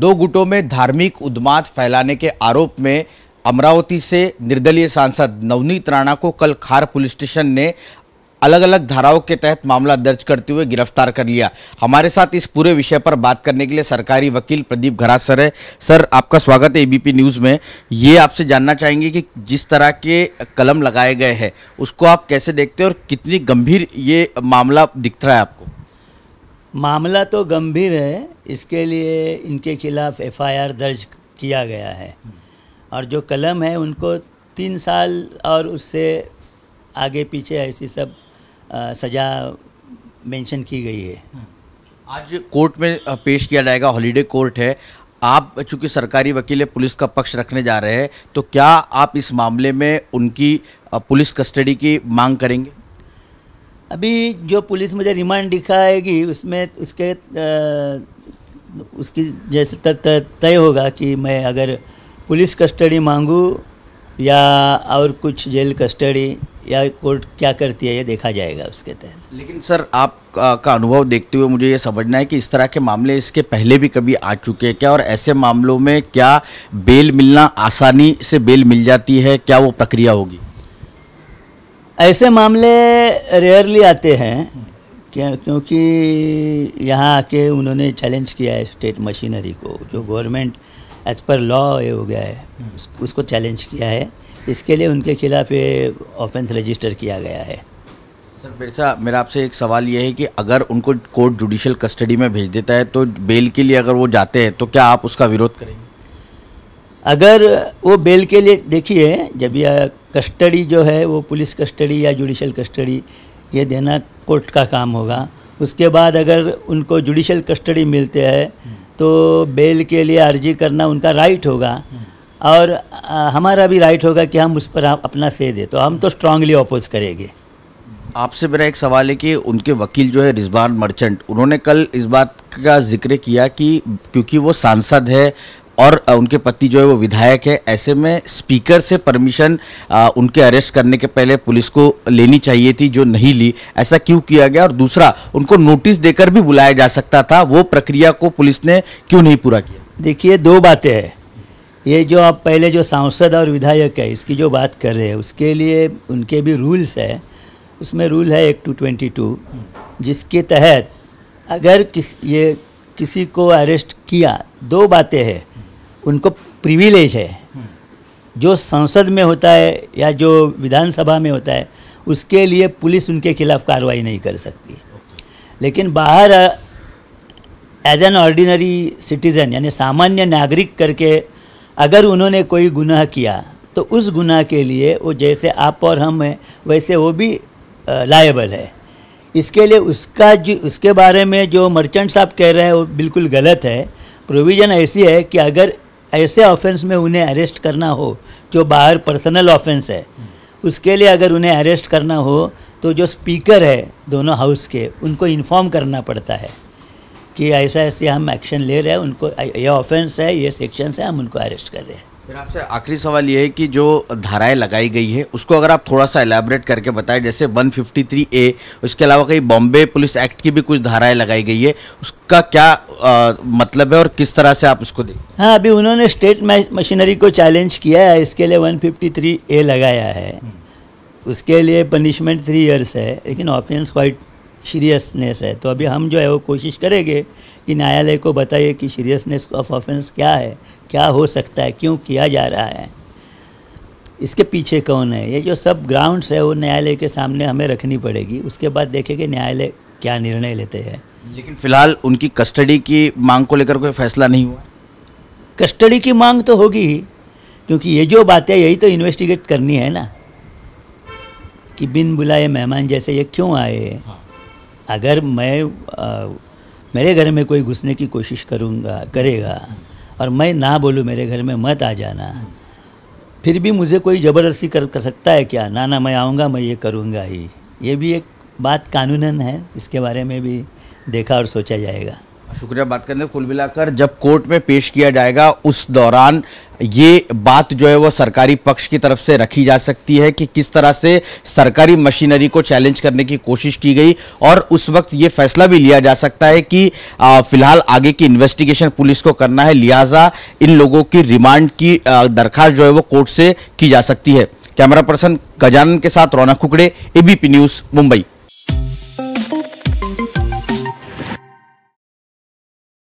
दो गुटों में धार्मिक उद्माद फैलाने के आरोप में अमरावती से निर्दलीय सांसद नवनीत राणा को कल खार पुलिस स्टेशन ने अलग अलग धाराओं के तहत मामला दर्ज करते हुए गिरफ्तार कर लिया हमारे साथ इस पूरे विषय पर बात करने के लिए सरकारी वकील प्रदीप घरा सर है सर आपका स्वागत है एबीपी न्यूज़ में ये आपसे जानना चाहेंगे कि जिस तरह के कलम लगाए गए हैं उसको आप कैसे देखते हैं और कितनी गंभीर ये मामला दिखता है आपको मामला तो गंभीर है इसके लिए इनके खिलाफ एफआईआर दर्ज किया गया है और जो कलम है उनको तीन साल और उससे आगे पीछे ऐसी सब आ, सजा मेंशन की गई है आज कोर्ट में पेश किया जाएगा हॉलीडे कोर्ट है आप चूंकि सरकारी वकील पुलिस का पक्ष रखने जा रहे हैं तो क्या आप इस मामले में उनकी पुलिस कस्टडी की मांग करेंगे अभी जो पुलिस मुझे रिमांड दिखाएगी उसमें उसके उसकी जैसे तय होगा कि मैं अगर पुलिस कस्टडी मांगूँ या और कुछ जेल कस्टडी या कोर्ट क्या करती है ये देखा जाएगा उसके तहत लेकिन सर आप का, का अनुभव देखते हुए मुझे ये समझना है कि इस तरह के मामले इसके पहले भी कभी आ चुके हैं क्या और ऐसे मामलों में क्या बेल मिलना आसानी से बेल मिल जाती है क्या वो प्रक्रिया होगी ऐसे मामले रेयरली आते हैं क्योंकि यहाँ आके उन्होंने चैलेंज किया है स्टेट मशीनरी को जो गवर्नमेंट एज पर लॉ ये हो गया है उसको चैलेंज किया है इसके लिए उनके खिलाफ ये ऑफेंस रजिस्टर किया गया है सर बिरसा मेरा आपसे एक सवाल ये है कि अगर उनको कोर्ट जुडिशल कस्टडी में भेज देता है तो बेल के लिए अगर वो जाते हैं तो क्या आप उसका विरोध करेंगे अगर वो बेल के लिए देखिए जब यह कस्टडी जो है वो पुलिस कस्टडी या जुडिशल कस्टडी ये देना कोर्ट का काम होगा उसके बाद अगर उनको जुडिशल कस्टडी मिलते हैं तो बेल के लिए अर्जी करना उनका राइट होगा और हमारा भी राइट होगा कि हम उस पर अपना से दे तो हम तो स्ट्रांगली अपोज करेंगे आपसे मेरा एक सवाल है कि उनके वकील जो है रिजबान मर्चेंट उन्होंने कल इस बात का जिक्र किया कि क्योंकि वो सांसद है और उनके पति जो है वो विधायक है ऐसे में स्पीकर से परमिशन उनके अरेस्ट करने के पहले पुलिस को लेनी चाहिए थी जो नहीं ली ऐसा क्यों किया गया और दूसरा उनको नोटिस देकर भी बुलाया जा सकता था वो प्रक्रिया को पुलिस ने क्यों नहीं पूरा किया देखिए दो बातें हैं ये जो आप पहले जो सांसद और विधायक है इसकी जो बात कर रहे हैं उसके लिए उनके भी रूल्स है उसमें रूल है एक टू ट्वेंटी टू जिसके तहत अगर किस ये किसी को अरेस्ट किया दो बातें हैं उनको प्रिविलेज है जो संसद में होता है या जो विधानसभा में होता है उसके लिए पुलिस उनके खिलाफ कार्रवाई नहीं कर सकती लेकिन बाहर एज एन ऑर्डिनरी सिटीज़न यानी सामान्य नागरिक करके अगर उन्होंने कोई गुनाह किया तो उस गुनाह के लिए वो जैसे आप और हम हैं वैसे वो भी लायबल है इसके लिए उसका जो उसके बारे में जो मर्चेंट साहब कह रहे हैं वो बिल्कुल गलत है प्रोविज़न ऐसी है कि अगर ऐसे ऑफेंस में उन्हें अरेस्ट करना हो जो बाहर पर्सनल ऑफेंस है उसके लिए अगर उन्हें अरेस्ट करना हो तो जो स्पीकर है दोनों हाउस के उनको इन्फॉर्म करना पड़ता है कि ऐसा ऐसे हम एक्शन ले रहे हैं उनको ये ऑफेंस है ये सेक्शन है हम उनको अरेस्ट कर रहे हैं फिर आपसे आखिरी सवाल ये है कि जो धाराएं लगाई गई है उसको अगर आप थोड़ा सा एलेबरेट करके बताएं जैसे 153 ए उसके अलावा कहीं बॉम्बे पुलिस एक्ट की भी कुछ धाराएं लगाई गई है उसका क्या आ, मतलब है और किस तरह से आप उसको देखें हाँ अभी उन्होंने स्टेट मशीनरी को चैलेंज किया है इसके लिए वन ए लगाया है हम्म। उसके लिए पनिशमेंट थ्री ईयर्स है लेकिन ऑफेंस क्वाइट सीरियसनेस है तो अभी हम जो है वो कोशिश करेंगे कि न्यायालय को बताइए कि सीरियसनेस ऑफ ऑफेंस क्या है क्या हो सकता है क्यों किया जा रहा है इसके पीछे कौन है ये जो सब ग्राउंड्स है वो न्यायालय के सामने हमें रखनी पड़ेगी उसके बाद देखेंगे न्यायालय क्या निर्णय लेते हैं लेकिन फिलहाल उनकी कस्टडी की मांग को लेकर कोई फैसला नहीं हुआ कस्टडी की मांग तो होगी ही क्योंकि ये जो बातें यही तो इन्वेस्टिगेट करनी है ना कि बिन बुलाए मेहमान जैसे ये क्यों आए हाँ। अगर मैं आ, मेरे घर में कोई घुसने की कोशिश करूँगा करेगा और मैं ना बोलूँ मेरे घर में मत आ जाना फिर भी मुझे कोई ज़बरदस्ती कर, कर सकता है क्या ना ना मैं आऊँगा मैं ये करूँगा ही ये भी एक बात कानूनन है इसके बारे में भी देखा और सोचा जाएगा शुक्रिया बात करने कुल मिलाकर जब कोर्ट में पेश किया जाएगा उस दौरान ये बात जो है वो सरकारी पक्ष की तरफ से रखी जा सकती है कि किस तरह से सरकारी मशीनरी को चैलेंज करने की कोशिश की गई और उस वक्त ये फैसला भी लिया जा सकता है कि फिलहाल आगे की इन्वेस्टिगेशन पुलिस को करना है लिहाजा इन लोगों की रिमांड की दरखास्त जो है वो कोर्ट से की जा सकती है कैमरा पर्सन गजानन के साथ रौनक कुकड़े एबीपी न्यूज़ मुंबई